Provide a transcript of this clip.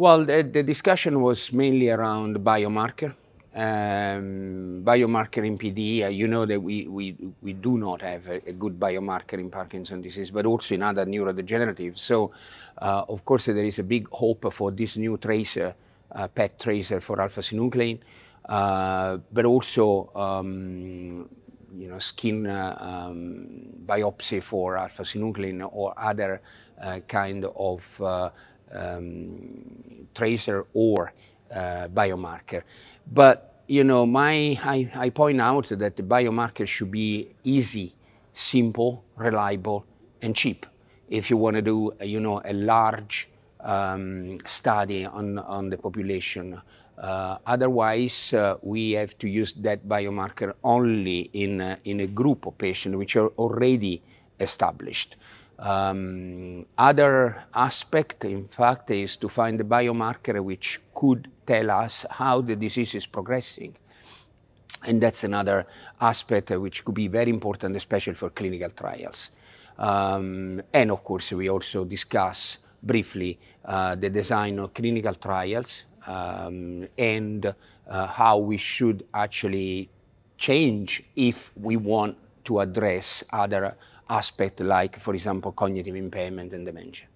Well, the, the discussion was mainly around biomarker. Um, biomarker in PD, uh, you know that we, we, we do not have a, a good biomarker in Parkinson's disease, but also in other neurodegenerative. So, uh, of course, there is a big hope for this new tracer, uh, PET tracer for alpha-synuclein, uh, but also, um, you know, skin uh, um, biopsy for alpha-synuclein or other uh, kind of um, tracer or uh, biomarker. But you know, my I, I point out that the biomarker should be easy, simple, reliable, and cheap. If you want to do you know a large um, study on on the population. Uh, otherwise, uh, we have to use that biomarker only in, uh, in a group of patients which are already established. Um, other aspect, in fact, is to find the biomarker which could tell us how the disease is progressing. And that's another aspect which could be very important, especially for clinical trials. Um, and of course, we also discuss briefly uh, the design of clinical trials um, and uh, how we should actually change if we want to address other aspects like, for example, cognitive impairment and dementia.